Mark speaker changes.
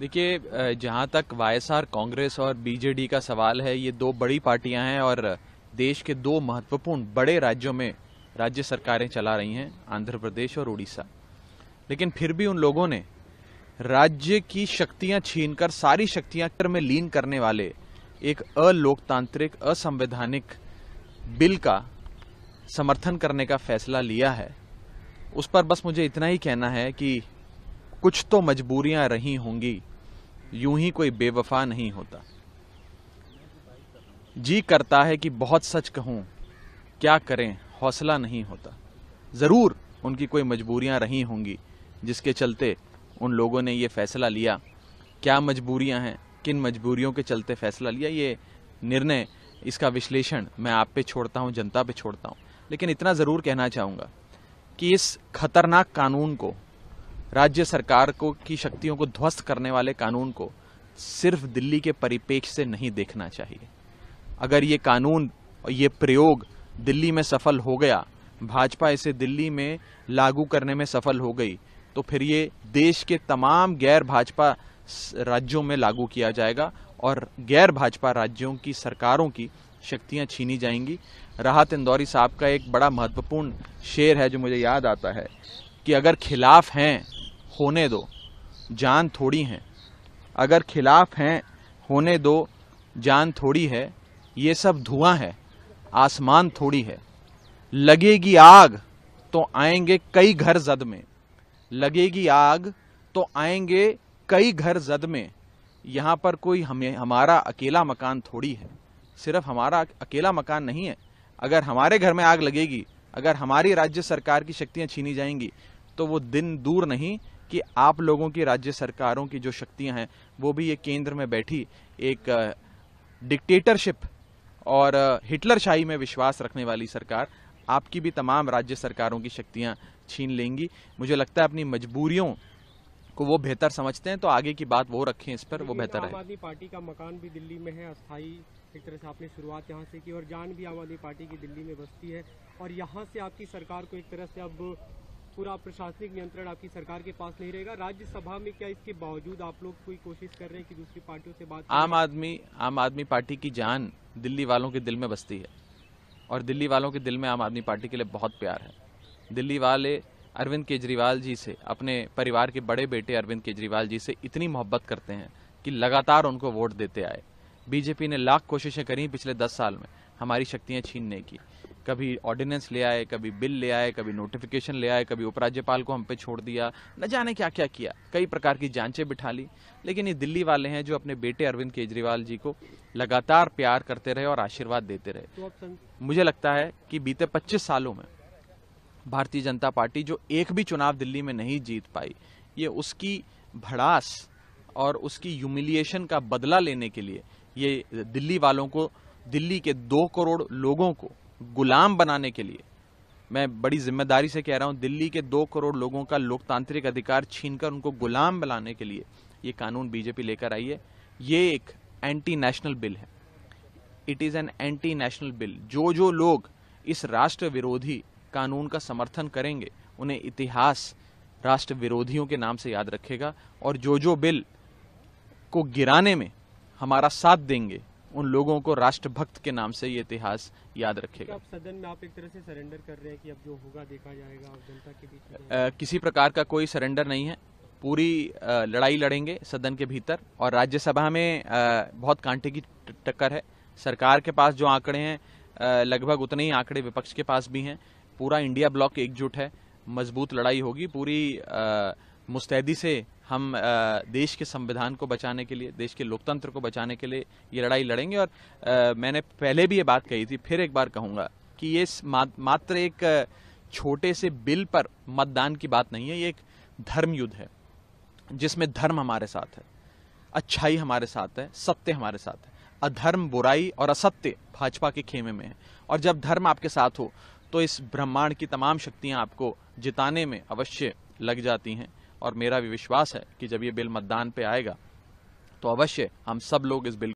Speaker 1: देखिए जहाँ तक वाईएसआर कांग्रेस और बीजेडी का सवाल है ये दो बड़ी पार्टियां हैं और देश के दो महत्वपूर्ण बड़े राज्यों में राज्य सरकारें चला रही हैं आंध्र प्रदेश और उड़ीसा लेकिन फिर भी उन लोगों ने राज्य की शक्तियां छीनकर सारी शक्तियां कर में लीन करने वाले एक अलोकतांत्रिक असंवैधानिक बिल का समर्थन करने का फैसला लिया है उस पर बस मुझे इतना ही कहना है कि कुछ तो मजबूरियां रही होंगी यूं ही कोई बेवफा नहीं होता जी करता है कि बहुत सच कहूं क्या करें हौसला नहीं होता ज़रूर उनकी कोई मजबूरियां रही होंगी जिसके चलते उन लोगों ने यह फैसला लिया क्या मजबूरियां हैं किन मजबूरियों के चलते फैसला लिया ये निर्णय इसका विश्लेषण मैं आप पे छोड़ता हूं जनता पे छोड़ता हूं लेकिन इतना ज़रूर कहना चाहूंगा कि इस खतरनाक कानून को राज्य सरकार को की शक्तियों को ध्वस्त करने वाले कानून को सिर्फ दिल्ली के परिपेक्ष से नहीं देखना चाहिए अगर ये कानून और ये प्रयोग दिल्ली में सफल हो गया भाजपा इसे दिल्ली में लागू करने में सफल हो गई तो फिर ये देश के तमाम गैर भाजपा राज्यों में लागू किया जाएगा और गैर भाजपा राज्यों की सरकारों की शक्तियां छीनी जाएंगी राहत इंदौरी साहब का एक बड़ा महत्वपूर्ण शेर है जो मुझे याद आता है कि अगर खिलाफ हैं होने दो जान थोड़ी है अगर खिलाफ हैं होने दो जान थोड़ी है ये सब धुआं है आसमान थोड़ी है लगेगी आग तो आएंगे कई घर जद में लगेगी आग तो आएंगे कई घर जद में यहाँ पर कोई हमें हमारा अकेला मकान थोड़ी है सिर्फ हमारा अकेला मकान नहीं है अगर हमारे घर में आग लगेगी अगर हमारी राज्य सरकार की शक्तियाँ छीनी जाएंगी तो वो दिन दूर नहीं कि आप लोगों की राज्य सरकारों की जो शक्तियां हैं वो भी ये केंद्र में बैठी एक डिक्टेटरशिप और हिटलरशाही में विश्वास रखने वाली सरकार आपकी भी तमाम राज्य सरकारों की शक्तियां छीन लेंगी मुझे लगता है अपनी मजबूरियों को वो बेहतर समझते हैं तो आगे की बात वो रखें इस पर वो बेहतर है तो आम आदमी पार्टी का मकान भी दिल्ली में है अस्थाई एक तरह से आपने शुरुआत यहाँ से की और जान भी आम आदमी पार्टी की दिल्ली में बसती है और यहाँ से आपकी सरकार को एक तरह से अब पूरा प्रशासनिक नियंत्रण आपकी सरकार के पास नहीं रहेगा राज्यसभा में क्या इसके बावजूद आप लोग कोई कोशिश कर रहे हैं कि दूसरी पार्टियों से बात आम आदमी आम आदमी पार्टी की जान दिल्ली वालों के दिल में बसती है और दिल्ली वालों के दिल में आम आदमी पार्टी के लिए बहुत प्यार है दिल्ली वाले अरविंद केजरीवाल जी से अपने परिवार के बड़े बेटे अरविंद केजरीवाल जी से इतनी मोहब्बत करते हैं कि लगातार उनको वोट देते आए बीजेपी ने लाख कोशिशें करी पिछले दस साल में हमारी शक्तियां छीनने की कभी ऑर्डिनेंस ले आए कभी बिल ले आए कभी नोटिफिकेशन ले आए कभी उपराज्यपाल को हम पे छोड़ दिया न जाने क्या क्या किया कई प्रकार की जांचें बिठा ली लेकिन ये दिल्ली वाले हैं जो अपने बेटे अरविंद केजरीवाल जी को लगातार प्यार करते रहे और आशीर्वाद देते रहे तो मुझे लगता है कि बीते पच्चीस सालों में भारतीय जनता पार्टी जो एक भी चुनाव दिल्ली में नहीं जीत पाई ये उसकी भड़ास और उसकी ह्यूमिलिएशन का बदला लेने के लिए ये दिल्ली वालों को दिल्ली के दो करोड़ लोगों को गुलाम बनाने के लिए मैं बड़ी जिम्मेदारी से कह रहा हूं दिल्ली के दो करोड़ लोगों का लोकतांत्रिक अधिकार छीनकर उनको गुलाम बनाने के लिए ये कानून बीजेपी लेकर आई है ये एक एंटी नेशनल बिल है it is an anti national bill जो जो लोग इस राष्ट्र विरोधी कानून का समर्थन करेंगे उन्हें इतिहास राष्ट्र विरोधियों के नाम से याद रखेगा और जो जो बिल को गिराने में हमारा साथ देंगे उन लोगों को राष्ट्रभक्त के नाम से ये इतिहास याद रखेगा सदन में आप एक तरह से सरेंडर कर रहे हैं कि अब जो होगा देखा जाएगा और जनता के बीच किसी प्रकार का कोई सरेंडर नहीं है पूरी आ, लड़ाई लड़ेंगे सदन के भीतर और राज्यसभा में आ, बहुत कांटे की टक्कर है सरकार के पास जो आंकड़े हैं लगभग उतने ही आंकड़े विपक्ष के पास भी हैं पूरा इंडिया ब्लॉक एकजुट है मजबूत लड़ाई होगी पूरी मुस्तैदी से हम देश के संविधान को बचाने के लिए देश के लोकतंत्र को बचाने के लिए ये लड़ाई लड़ेंगे और मैंने पहले भी ये बात कही थी फिर एक बार कहूँगा कि ये मात्र एक छोटे से बिल पर मतदान की बात नहीं है ये एक धर्म युद्ध है जिसमें धर्म हमारे साथ है अच्छाई हमारे साथ है सत्य हमारे साथ है अधर्म बुराई और असत्य भाजपा के खेमे में है और जब धर्म आपके साथ हो तो इस ब्रह्मांड की तमाम शक्तियां आपको जिताने में अवश्य लग जाती हैं और मेरा भी विश्वास है कि जब ये बिल मतदान पे आएगा तो अवश्य हम सब लोग इस बिल